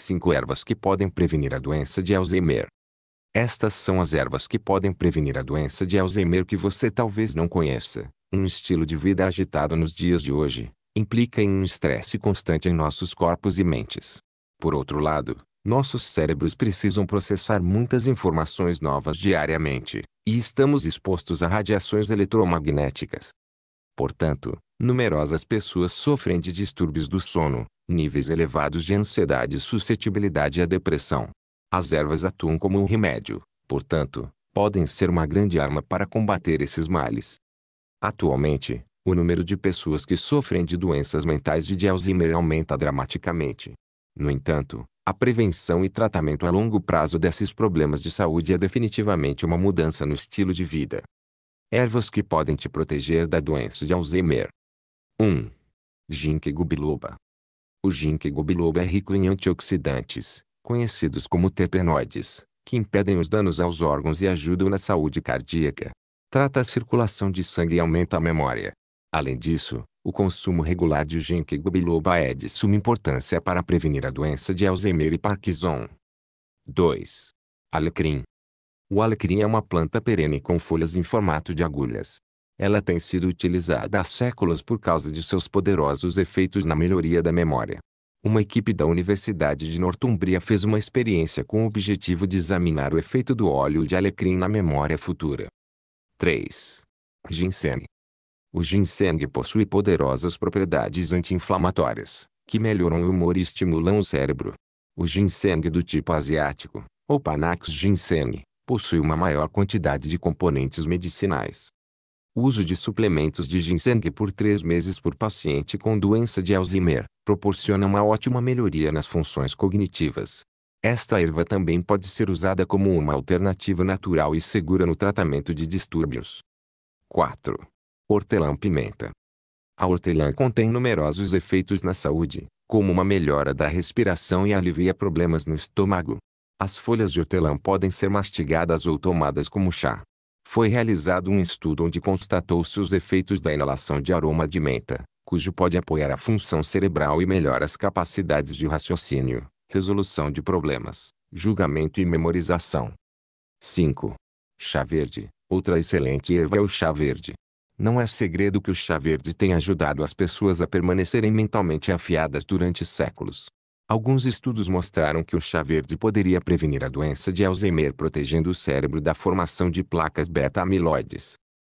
5 ervas que podem prevenir a doença de Alzheimer. Estas são as ervas que podem prevenir a doença de Alzheimer que você talvez não conheça. Um estilo de vida agitado nos dias de hoje implica em um estresse constante em nossos corpos e mentes. Por outro lado, nossos cérebros precisam processar muitas informações novas diariamente, e estamos expostos a radiações eletromagnéticas. Portanto, numerosas pessoas sofrem de distúrbios do sono, níveis elevados de ansiedade e suscetibilidade à depressão. As ervas atuam como um remédio, portanto, podem ser uma grande arma para combater esses males. Atualmente, o número de pessoas que sofrem de doenças mentais e de Alzheimer aumenta dramaticamente. No entanto, a prevenção e tratamento a longo prazo desses problemas de saúde é definitivamente uma mudança no estilo de vida. Ervas que podem te proteger da doença de Alzheimer. 1. Ginkgo biloba. O ginkgo biloba é rico em antioxidantes, conhecidos como terpenoides, que impedem os danos aos órgãos e ajudam na saúde cardíaca. Trata a circulação de sangue e aumenta a memória. Além disso, o consumo regular de ginkgo biloba é de suma importância para prevenir a doença de Alzheimer e Parkinson. 2. Alecrim. O alecrim é uma planta perene com folhas em formato de agulhas, ela tem sido utilizada há séculos por causa de seus poderosos efeitos na melhoria da memória. Uma equipe da Universidade de Northumbria fez uma experiência com o objetivo de examinar o efeito do óleo de alecrim na memória futura. 3. Ginseng. O ginseng possui poderosas propriedades anti-inflamatórias, que melhoram o humor e estimulam o cérebro. O ginseng do tipo asiático, ou Panax ginseng, possui uma maior quantidade de componentes medicinais, uso de suplementos de ginseng por três meses por paciente com doença de Alzheimer, proporciona uma ótima melhoria nas funções cognitivas. Esta erva também pode ser usada como uma alternativa natural e segura no tratamento de distúrbios. 4. Hortelã-pimenta. A hortelã contém numerosos efeitos na saúde, como uma melhora da respiração e alivia problemas no estômago. As folhas de hortelã podem ser mastigadas ou tomadas como chá foi realizado um estudo onde constatou-se os efeitos da inalação de aroma de menta, cujo pode apoiar a função cerebral e melhora as capacidades de raciocínio, resolução de problemas, julgamento e memorização. 5. Chá verde. Outra excelente erva é o chá verde. Não é segredo que o chá verde tem ajudado as pessoas a permanecerem mentalmente afiadas durante séculos. Alguns estudos mostraram que o chá verde poderia prevenir a doença de Alzheimer protegendo o cérebro da formação de placas beta-amiloides,